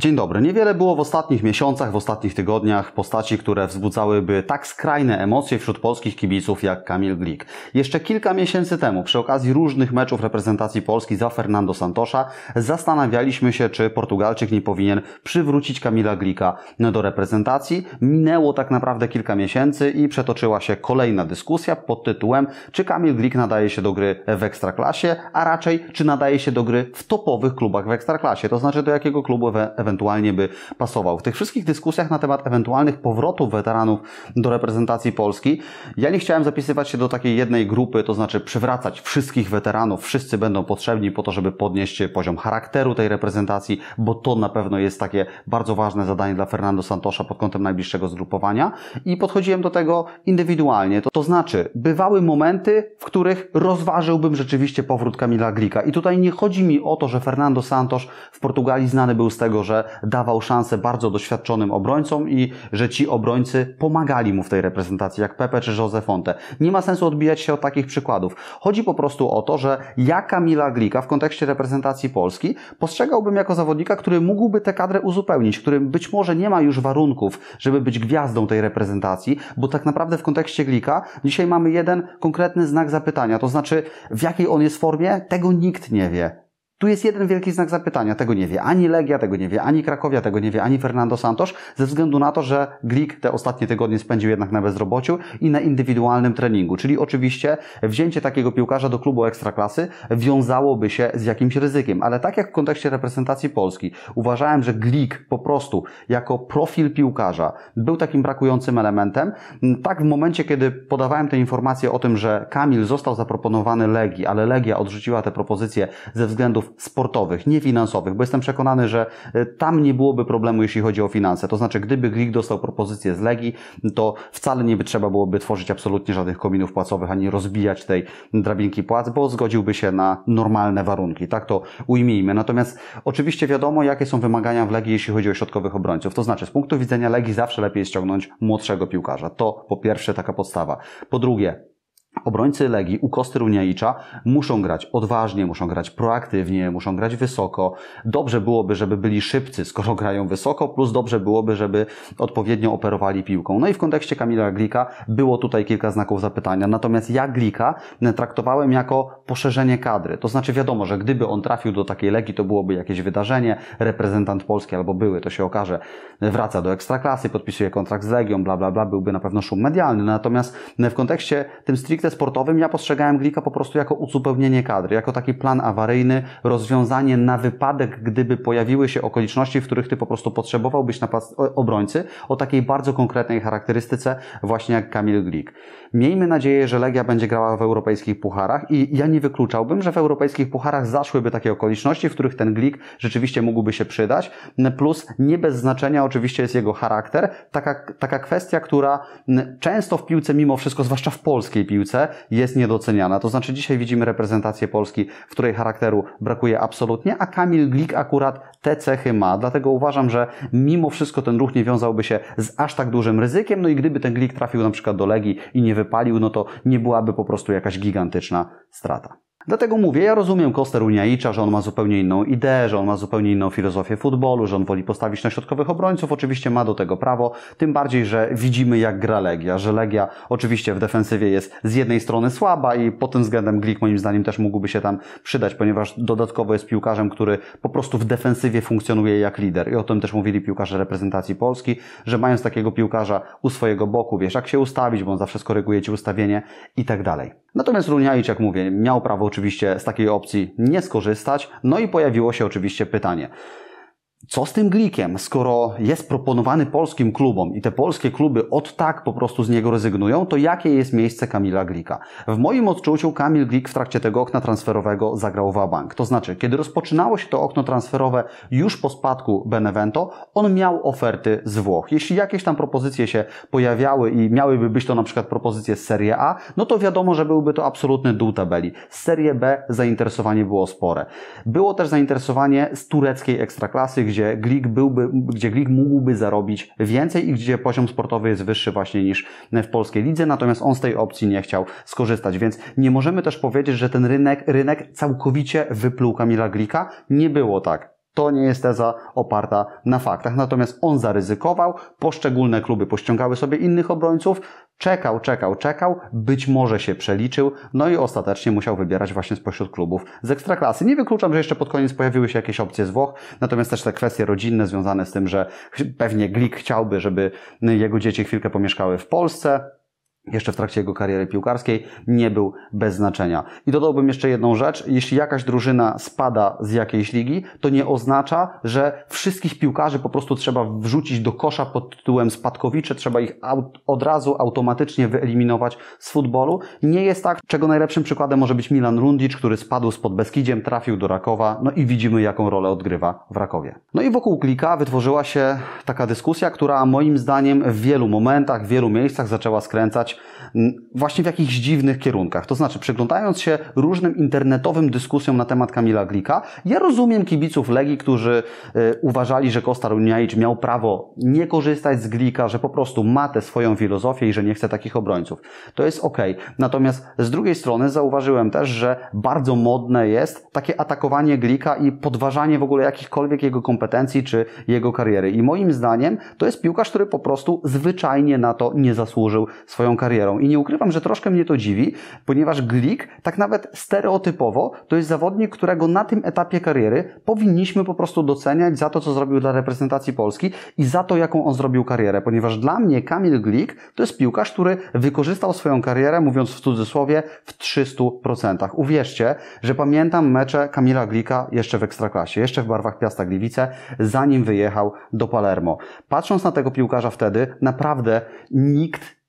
Dzień dobry. Niewiele było w ostatnich miesiącach, w ostatnich tygodniach postaci, które wzbudzałyby tak skrajne emocje wśród polskich kibiców jak Kamil Glik. Jeszcze kilka miesięcy temu, przy okazji różnych meczów reprezentacji Polski za Fernando Santosza, zastanawialiśmy się, czy Portugalczyk nie powinien przywrócić Kamila Glika do reprezentacji. Minęło tak naprawdę kilka miesięcy i przetoczyła się kolejna dyskusja pod tytułem, czy Kamil Glik nadaje się do gry w Ekstraklasie, a raczej, czy nadaje się do gry w topowych klubach w Ekstraklasie, to znaczy do jakiego klubu ewentualnie ewentualnie by pasował. W tych wszystkich dyskusjach na temat ewentualnych powrotów weteranów do reprezentacji Polski, ja nie chciałem zapisywać się do takiej jednej grupy, to znaczy przywracać wszystkich weteranów, wszyscy będą potrzebni po to, żeby podnieść poziom charakteru tej reprezentacji, bo to na pewno jest takie bardzo ważne zadanie dla Fernando Santosza pod kątem najbliższego zgrupowania i podchodziłem do tego indywidualnie. To, to znaczy, bywały momenty, w których rozważyłbym rzeczywiście powrót Kamila Glika i tutaj nie chodzi mi o to, że Fernando Santos w Portugalii znany był z tego, że że dawał szansę bardzo doświadczonym obrońcom i że ci obrońcy pomagali mu w tej reprezentacji, jak Pepe czy Jose Fonte. Nie ma sensu odbijać się od takich przykładów. Chodzi po prostu o to, że ja Kamila Glika w kontekście reprezentacji Polski postrzegałbym jako zawodnika, który mógłby tę kadrę uzupełnić, który być może nie ma już warunków, żeby być gwiazdą tej reprezentacji, bo tak naprawdę w kontekście Glika dzisiaj mamy jeden konkretny znak zapytania, to znaczy w jakiej on jest formie, tego nikt nie wie. Tu jest jeden wielki znak zapytania. Tego nie wie ani Legia, tego nie wie ani Krakowia, tego nie wie ani Fernando Santos, ze względu na to, że Glik te ostatnie tygodnie spędził jednak na bezrobociu i na indywidualnym treningu. Czyli oczywiście wzięcie takiego piłkarza do klubu ekstraklasy wiązałoby się z jakimś ryzykiem. Ale tak jak w kontekście reprezentacji Polski, uważałem, że Glik po prostu jako profil piłkarza był takim brakującym elementem. Tak w momencie, kiedy podawałem te informacje o tym, że Kamil został zaproponowany Legii, ale Legia odrzuciła tę propozycję ze względów sportowych, nie finansowych, bo jestem przekonany, że e, tam nie byłoby problemu, jeśli chodzi o finanse. To znaczy, gdyby Glik dostał propozycję z Legii, to wcale nie by trzeba byłoby tworzyć absolutnie żadnych kominów płacowych, ani rozbijać tej drabinki płac, bo zgodziłby się na normalne warunki. Tak to ujmijmy. Natomiast oczywiście wiadomo, jakie są wymagania w Legii, jeśli chodzi o środkowych obrońców. To znaczy, z punktu widzenia Legii zawsze lepiej ściągnąć młodszego piłkarza. To po pierwsze taka podstawa. Po drugie, Obrońcy Legii u Kosty Runiajicza muszą grać odważnie, muszą grać proaktywnie, muszą grać wysoko. Dobrze byłoby, żeby byli szybcy, skoro grają wysoko, plus dobrze byłoby, żeby odpowiednio operowali piłką. No i w kontekście Kamila Glika było tutaj kilka znaków zapytania. Natomiast ja Glika traktowałem jako poszerzenie kadry. To znaczy wiadomo, że gdyby on trafił do takiej Legii, to byłoby jakieś wydarzenie, reprezentant Polski albo były, to się okaże, wraca do Ekstraklasy, podpisuje kontrakt z Legią, bla bla bla, byłby na pewno szum medialny. Natomiast w kontekście tym stricte sportowym ja postrzegałem Glika po prostu jako uzupełnienie kadry, jako taki plan awaryjny, rozwiązanie na wypadek, gdyby pojawiły się okoliczności, w których ty po prostu potrzebowałbyś napad obrońcy o takiej bardzo konkretnej charakterystyce, właśnie jak Kamil Glik. Miejmy nadzieję, że Legia będzie grała w europejskich pucharach i ja nie wykluczałbym, że w europejskich pucharach zaszłyby takie okoliczności, w których ten Glik rzeczywiście mógłby się przydać. Plus nie bez znaczenia oczywiście jest jego charakter. Taka, taka kwestia, która często w piłce mimo wszystko, zwłaszcza w polskiej piłce, Polsce jest niedoceniana. To znaczy dzisiaj widzimy reprezentację Polski, w której charakteru brakuje absolutnie, a Kamil Glik akurat te cechy ma. Dlatego uważam, że mimo wszystko ten ruch nie wiązałby się z aż tak dużym ryzykiem. No i gdyby ten Glik trafił na przykład do Legii i nie wypalił, no to nie byłaby po prostu jakaś gigantyczna strata. Dlatego mówię, ja rozumiem Koster Uniajicza, że on ma zupełnie inną ideę, że on ma zupełnie inną filozofię futbolu, że on woli postawić na środkowych obrońców. Oczywiście ma do tego prawo, tym bardziej, że widzimy jak gra Legia, że Legia oczywiście w defensywie jest z jednej strony słaba i pod tym względem Glik moim zdaniem też mógłby się tam przydać, ponieważ dodatkowo jest piłkarzem, który po prostu w defensywie funkcjonuje jak lider. I o tym też mówili piłkarze reprezentacji Polski, że mając takiego piłkarza u swojego boku, wiesz jak się ustawić, bo on zawsze skoryguje ci ustawienie i tak dalej. Natomiast Runiajcz, jak mówię, miał prawo oczywiście z takiej opcji nie skorzystać. No i pojawiło się oczywiście pytanie, co z tym Glikiem, skoro jest proponowany polskim klubom i te polskie kluby od tak po prostu z niego rezygnują, to jakie jest miejsce Kamila Glika? W moim odczuciu Kamil Glik w trakcie tego okna transferowego zagrał ABANK. To znaczy, kiedy rozpoczynało się to okno transferowe już po spadku Benevento, on miał oferty z Włoch. Jeśli jakieś tam propozycje się pojawiały i miałyby być to na przykład propozycje z Serie A, no to wiadomo, że byłby to absolutny dół tabeli. Z Serie B zainteresowanie było spore. Było też zainteresowanie z tureckiej ekstraklasy, gdzie gdzie Glik, byłby, gdzie Glik mógłby zarobić więcej i gdzie poziom sportowy jest wyższy właśnie niż w polskiej lidze, natomiast on z tej opcji nie chciał skorzystać, więc nie możemy też powiedzieć, że ten rynek, rynek całkowicie wypluł Kamila Glika. Nie było tak. To nie jest teza oparta na faktach. Natomiast on zaryzykował, poszczególne kluby pościągały sobie innych obrońców, czekał, czekał, czekał, być może się przeliczył, no i ostatecznie musiał wybierać właśnie spośród klubów z ekstraklasy. Nie wykluczam, że jeszcze pod koniec pojawiły się jakieś opcje z Włoch, natomiast też te kwestie rodzinne związane z tym, że pewnie Glik chciałby, żeby jego dzieci chwilkę pomieszkały w Polsce, jeszcze w trakcie jego kariery piłkarskiej nie był bez znaczenia. I dodałbym jeszcze jedną rzecz. Jeśli jakaś drużyna spada z jakiejś ligi, to nie oznacza, że wszystkich piłkarzy po prostu trzeba wrzucić do kosza pod tytułem spadkowicze, trzeba ich od razu automatycznie wyeliminować z futbolu. Nie jest tak, czego najlepszym przykładem może być Milan Rundic, który spadł z Podbeskidziem, trafił do Rakowa, no i widzimy jaką rolę odgrywa w Rakowie. No i wokół Klika wytworzyła się taka dyskusja, która moim zdaniem w wielu momentach, w wielu miejscach zaczęła skręcać właśnie w jakichś dziwnych kierunkach. To znaczy, przyglądając się różnym internetowym dyskusjom na temat Kamila Glika, ja rozumiem kibiców Legii, którzy e, uważali, że Kostar Uniaic miał prawo nie korzystać z Glika, że po prostu ma tę swoją filozofię i że nie chce takich obrońców. To jest ok. Natomiast z drugiej strony zauważyłem też, że bardzo modne jest takie atakowanie Glika i podważanie w ogóle jakichkolwiek jego kompetencji czy jego kariery. I moim zdaniem to jest piłkarz, który po prostu zwyczajnie na to nie zasłużył swoją karierą. I nie ukrywam, że troszkę mnie to dziwi, ponieważ Glik, tak nawet stereotypowo, to jest zawodnik, którego na tym etapie kariery powinniśmy po prostu doceniać za to, co zrobił dla reprezentacji Polski i za to, jaką on zrobił karierę. Ponieważ dla mnie Kamil Glik to jest piłkarz, który wykorzystał swoją karierę, mówiąc w cudzysłowie, w 300%. Uwierzcie, że pamiętam mecze Kamila Glika jeszcze w Ekstraklasie, jeszcze w barwach Piasta Gliwice, zanim wyjechał do Palermo. Patrząc na tego piłkarza wtedy, naprawdę nikt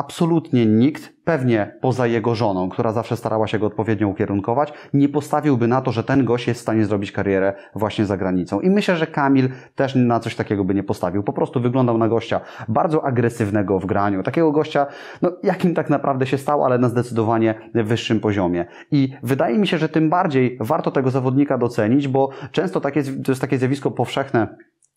absolutnie nikt, pewnie poza jego żoną, która zawsze starała się go odpowiednio ukierunkować, nie postawiłby na to, że ten gość jest w stanie zrobić karierę właśnie za granicą. I myślę, że Kamil też na coś takiego by nie postawił. Po prostu wyglądał na gościa bardzo agresywnego w graniu. Takiego gościa, no jakim tak naprawdę się stał, ale na zdecydowanie wyższym poziomie. I wydaje mi się, że tym bardziej warto tego zawodnika docenić, bo często takie, to jest takie zjawisko powszechne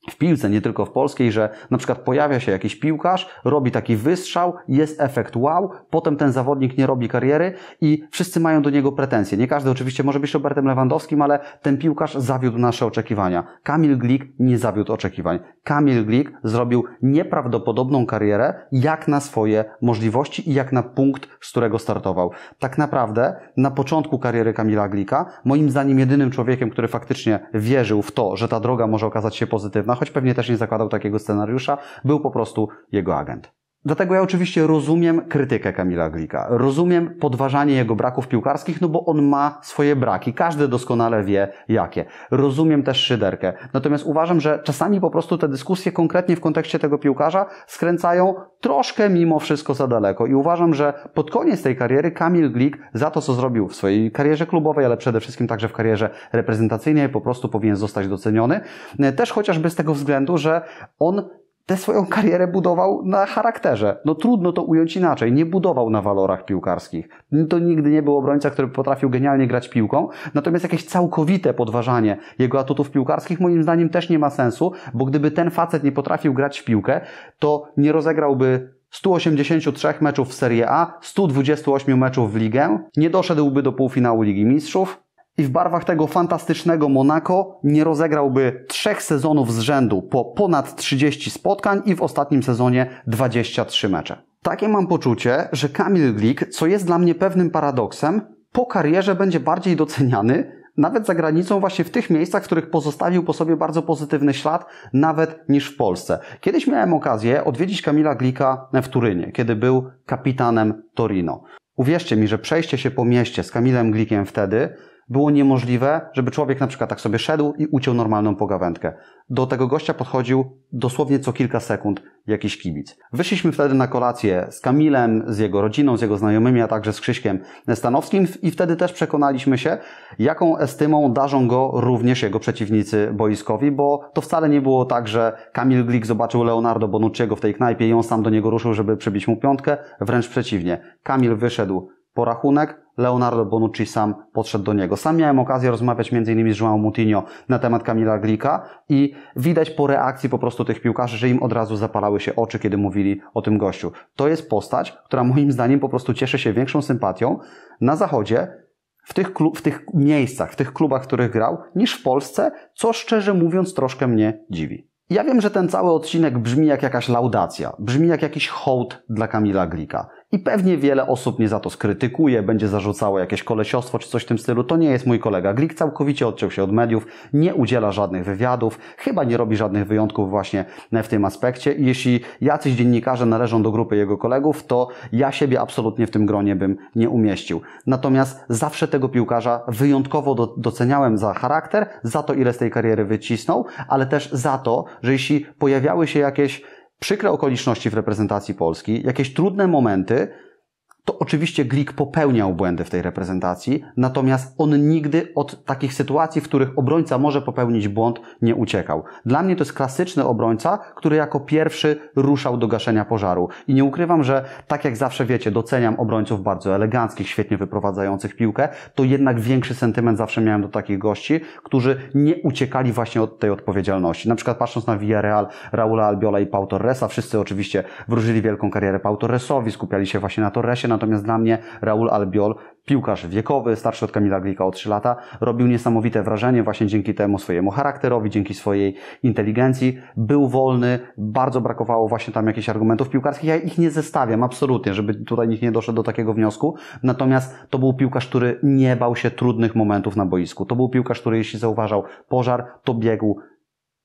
w piłce, nie tylko w polskiej, że na przykład pojawia się jakiś piłkarz, robi taki wystrzał, jest efekt wow, potem ten zawodnik nie robi kariery i wszyscy mają do niego pretensje. Nie każdy oczywiście może być Robertem Lewandowskim, ale ten piłkarz zawiódł nasze oczekiwania. Kamil Glik nie zawiódł oczekiwań. Kamil Glik zrobił nieprawdopodobną karierę, jak na swoje możliwości i jak na punkt, z którego startował. Tak naprawdę na początku kariery Kamila Glika, moim zdaniem jedynym człowiekiem, który faktycznie wierzył w to, że ta droga może okazać się pozytywna, choć pewnie też nie zakładał takiego scenariusza, był po prostu jego agent. Dlatego ja oczywiście rozumiem krytykę Kamila Glika, rozumiem podważanie jego braków piłkarskich, no bo on ma swoje braki, każdy doskonale wie jakie. Rozumiem też szyderkę. Natomiast uważam, że czasami po prostu te dyskusje konkretnie w kontekście tego piłkarza skręcają troszkę mimo wszystko za daleko i uważam, że pod koniec tej kariery Kamil Glik za to, co zrobił w swojej karierze klubowej, ale przede wszystkim także w karierze reprezentacyjnej po prostu powinien zostać doceniony. E, też chociażby z tego względu, że on tę swoją karierę budował na charakterze. No trudno to ująć inaczej. Nie budował na walorach piłkarskich. To nigdy nie był obrońca, który potrafił genialnie grać piłką. Natomiast jakieś całkowite podważanie jego atutów piłkarskich moim zdaniem też nie ma sensu, bo gdyby ten facet nie potrafił grać w piłkę, to nie rozegrałby 183 meczów w Serie A, 128 meczów w Ligę, nie doszedłby do półfinału Ligi Mistrzów, i w barwach tego fantastycznego Monako nie rozegrałby trzech sezonów z rzędu po ponad 30 spotkań i w ostatnim sezonie 23 mecze. Takie mam poczucie, że Kamil Glik, co jest dla mnie pewnym paradoksem, po karierze będzie bardziej doceniany, nawet za granicą, właśnie w tych miejscach, w których pozostawił po sobie bardzo pozytywny ślad, nawet niż w Polsce. Kiedyś miałem okazję odwiedzić Kamila Glika w Turynie, kiedy był kapitanem Torino. Uwierzcie mi, że przejście się po mieście z Kamilem Glikiem wtedy było niemożliwe, żeby człowiek na przykład tak sobie szedł i uciął normalną pogawędkę. Do tego gościa podchodził dosłownie co kilka sekund jakiś kibic. Wyszliśmy wtedy na kolację z Kamilem, z jego rodziną, z jego znajomymi, a także z Krzyśkiem Stanowskim i wtedy też przekonaliśmy się, jaką estymą darzą go również jego przeciwnicy boiskowi, bo to wcale nie było tak, że Kamil Glik zobaczył Leonardo Bonucciego w tej knajpie i on sam do niego ruszył, żeby przybić mu piątkę, wręcz przeciwnie. Kamil wyszedł Porachunek Leonardo Bonucci sam podszedł do niego. Sam miałem okazję rozmawiać m.in. z João Moutinho na temat Kamila Glika i widać po reakcji po prostu tych piłkarzy, że im od razu zapalały się oczy, kiedy mówili o tym gościu. To jest postać, która moim zdaniem po prostu cieszy się większą sympatią na zachodzie, w tych, klub, w tych miejscach, w tych klubach, w których grał, niż w Polsce, co szczerze mówiąc troszkę mnie dziwi. Ja wiem, że ten cały odcinek brzmi jak jakaś laudacja, brzmi jak jakiś hołd dla Kamila Glika. I pewnie wiele osób mnie za to skrytykuje, będzie zarzucało jakieś kolesiostwo czy coś w tym stylu. To nie jest mój kolega. Glik całkowicie odciął się od mediów, nie udziela żadnych wywiadów, chyba nie robi żadnych wyjątków właśnie w tym aspekcie. I jeśli jacyś dziennikarze należą do grupy jego kolegów, to ja siebie absolutnie w tym gronie bym nie umieścił. Natomiast zawsze tego piłkarza wyjątkowo doceniałem za charakter, za to ile z tej kariery wycisnął, ale też za to, że jeśli pojawiały się jakieś przykre okoliczności w reprezentacji Polski, jakieś trudne momenty, to oczywiście Glik popełniał błędy w tej reprezentacji, natomiast on nigdy od takich sytuacji, w których obrońca może popełnić błąd, nie uciekał. Dla mnie to jest klasyczny obrońca, który jako pierwszy ruszał do gaszenia pożaru. I nie ukrywam, że tak jak zawsze wiecie, doceniam obrońców bardzo eleganckich, świetnie wyprowadzających piłkę, to jednak większy sentyment zawsze miałem do takich gości, którzy nie uciekali właśnie od tej odpowiedzialności. Na przykład patrząc na Villarreal, Raula Albiola i Pau Torresa, wszyscy oczywiście wróżyli wielką karierę Pau Torresowi, skupiali się właśnie na Torresie, natomiast dla mnie Raul Albiol piłkarz wiekowy, starszy od Kamila Glika o 3 lata, robił niesamowite wrażenie właśnie dzięki temu swojemu charakterowi, dzięki swojej inteligencji. Był wolny, bardzo brakowało właśnie tam jakichś argumentów piłkarskich. Ja ich nie zestawiam absolutnie, żeby tutaj nikt nie doszedł do takiego wniosku. Natomiast to był piłkarz, który nie bał się trudnych momentów na boisku. To był piłkarz, który jeśli zauważał pożar, to biegł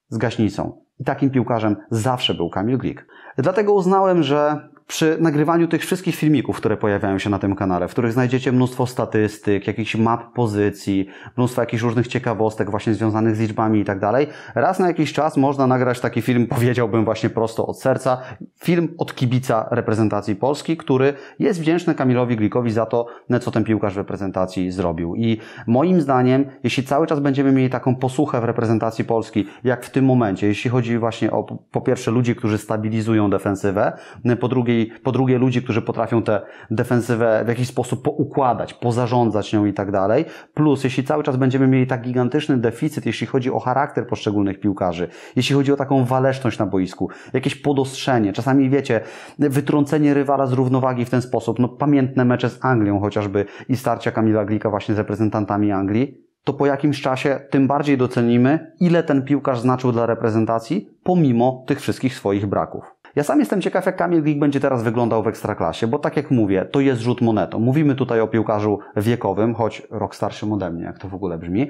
z gaśnicą. I takim piłkarzem zawsze był Kamil Glik. Dlatego uznałem, że przy nagrywaniu tych wszystkich filmików, które pojawiają się na tym kanale, w których znajdziecie mnóstwo statystyk, jakichś map pozycji, mnóstwo jakichś różnych ciekawostek właśnie związanych z liczbami i tak dalej. Raz na jakiś czas można nagrać taki film, powiedziałbym właśnie prosto od serca, film od kibica reprezentacji Polski, który jest wdzięczny Kamilowi Glikowi za to, co ten piłkarz w reprezentacji zrobił. I moim zdaniem, jeśli cały czas będziemy mieli taką posłuchę w reprezentacji Polski, jak w tym momencie, jeśli chodzi właśnie o po pierwsze ludzi, którzy stabilizują defensywę, po drugie i po drugie ludzi, którzy potrafią tę defensywę w jakiś sposób poukładać, pozarządzać nią i tak dalej. Plus, jeśli cały czas będziemy mieli tak gigantyczny deficyt, jeśli chodzi o charakter poszczególnych piłkarzy, jeśli chodzi o taką waleczność na boisku, jakieś podostrzenie, czasami wiecie, wytrącenie rywala z równowagi w ten sposób, no pamiętne mecze z Anglią chociażby i starcia Kamila Glika właśnie z reprezentantami Anglii, to po jakimś czasie tym bardziej docenimy, ile ten piłkarz znaczył dla reprezentacji, pomimo tych wszystkich swoich braków. Ja sam jestem ciekaw, jak Kamil Glik będzie teraz wyglądał w Ekstraklasie, bo tak jak mówię, to jest rzut monetą. Mówimy tutaj o piłkarzu wiekowym, choć rok starszym ode mnie, jak to w ogóle brzmi.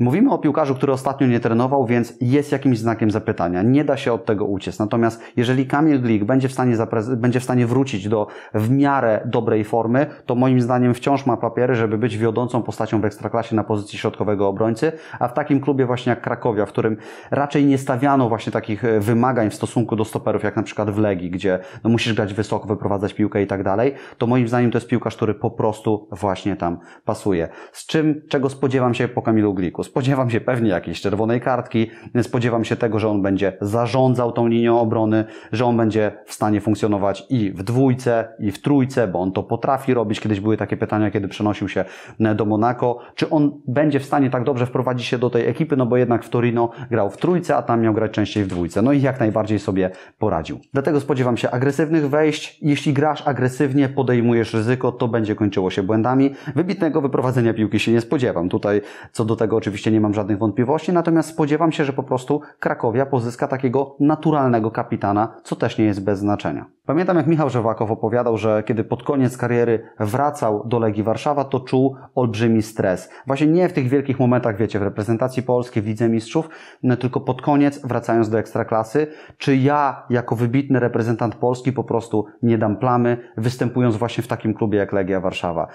Mówimy o piłkarzu, który ostatnio nie trenował, więc jest jakimś znakiem zapytania. Nie da się od tego uciec. Natomiast jeżeli Kamil Glik będzie w stanie, będzie w stanie wrócić do w miarę dobrej formy, to moim zdaniem wciąż ma papiery, żeby być wiodącą postacią w Ekstraklasie na pozycji środkowego obrońcy, a w takim klubie właśnie jak Krakowia, w którym raczej nie stawiano właśnie takich e, wymagań w stosunku do stoperów, jak na przykład w Legii, gdzie no musisz grać wysoko, wyprowadzać piłkę i tak dalej, to moim zdaniem to jest piłkarz, który po prostu właśnie tam pasuje. Z czym, czego spodziewam się po Kamilu Gliku? spodziewam się pewnie jakiejś czerwonej kartki, spodziewam się tego, że on będzie zarządzał tą linią obrony, że on będzie w stanie funkcjonować i w dwójce, i w trójce, bo on to potrafi robić. Kiedyś były takie pytania, kiedy przenosił się do Monako, czy on będzie w stanie tak dobrze wprowadzić się do tej ekipy, no bo jednak w Torino grał w trójce, a tam miał grać częściej w dwójce. No i jak najbardziej sobie poradził. Dlatego spodziewam się agresywnych wejść. Jeśli grasz agresywnie, podejmujesz ryzyko, to będzie kończyło się błędami. Wybitnego wyprowadzenia piłki się nie spodziewam. Tutaj co do tego oczywiście oczywiście nie mam żadnych wątpliwości, natomiast spodziewam się, że po prostu Krakowia pozyska takiego naturalnego kapitana, co też nie jest bez znaczenia. Pamiętam jak Michał Żewakow opowiadał, że kiedy pod koniec kariery wracał do Legii Warszawa, to czuł olbrzymi stres. Właśnie nie w tych wielkich momentach, wiecie, w reprezentacji Polskiej w Lidze Mistrzów, e, tylko pod koniec, wracając do Ekstraklasy, czy ja jako wybitny reprezentant Polski po prostu nie dam plamy, występując właśnie w takim klubie jak Legia Warszawa.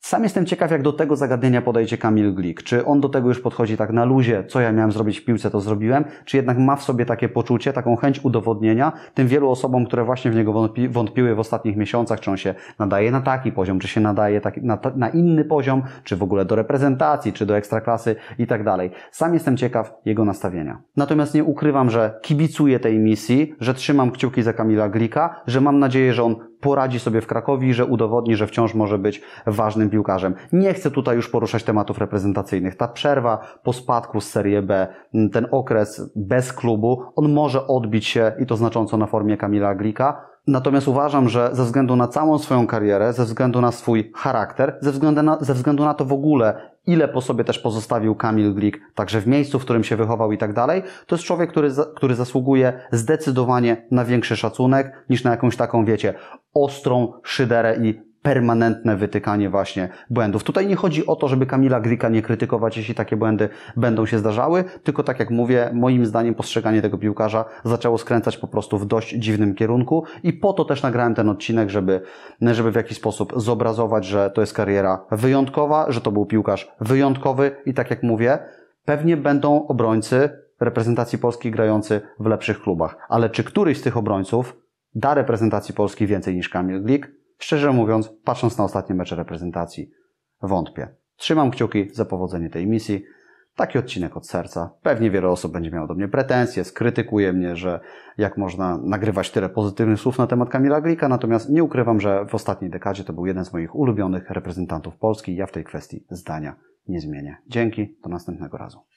Sam jestem ciekaw, jak do tego zagadnienia podejdzie Kamil Glik. Czy on do tego już podchodzi tak na luzie, co ja miałem zrobić w piłce, to zrobiłem, czy jednak ma w sobie takie poczucie, taką chęć udowodnienia tym wielu osobom, które właśnie w niego wątpi, wątpiły w ostatnich miesiącach, czy on się nadaje na taki poziom, czy się nadaje taki, na, na, inny poziom, czy w ogóle do reprezentacji, czy do ekstraklasy i tak dalej. Sam jestem ciekaw jego nastawienia. Natomiast nie ukrywam, że kibicuję tej misji, że trzymam kciuki za Kamila Glika, że mam nadzieję, że on poradzi sobie w Krakowie, że udowodni, że wciąż może być ważnym piłkarzem. Nie chcę tutaj już poruszać tematów reprezentacyjnych. Ta przerwa po spadku z Serie B, ten okres bez klubu, on może odbić się i to znacząco na formie Kamila Glika, Natomiast uważam, że ze względu na całą swoją karierę, ze względu na swój charakter, ze względu na, ze względu na to w ogóle, ile po sobie też pozostawił Kamil Glik, także w miejscu, w którym się wychował i tak dalej, to jest człowiek, który, który zasługuje zdecydowanie na większy szacunek niż na jakąś taką, wiecie, ostrą szyderę i permanentne wytykanie właśnie błędów. Tutaj nie chodzi o to, żeby Kamila Grika nie krytykować, jeśli takie błędy będą się zdarzały, tylko tak jak mówię, moim zdaniem postrzeganie tego piłkarza zaczęło skręcać po prostu w dość dziwnym kierunku i po to też nagrałem ten odcinek, żeby, żeby w jakiś sposób zobrazować, że to jest kariera wyjątkowa, że to był piłkarz wyjątkowy i tak jak mówię, pewnie będą obrońcy reprezentacji polskiej grający w lepszych klubach, ale czy któryś z tych obrońców da reprezentacji Polski więcej niż Kamil Glik? Szczerze mówiąc, patrząc na ostatnie mecze reprezentacji, wątpię. Trzymam kciuki za powodzenie tej misji. Taki odcinek od serca. Pewnie wiele osób będzie miało do mnie pretensje, skrytykuje mnie, że jak można nagrywać tyle pozytywnych słów na temat Kamila Glika, natomiast nie ukrywam, że w ostatniej dekadzie to był jeden z moich ulubionych reprezentantów Polski. Ja w tej kwestii zdania nie zmienię. Dzięki, do następnego razu.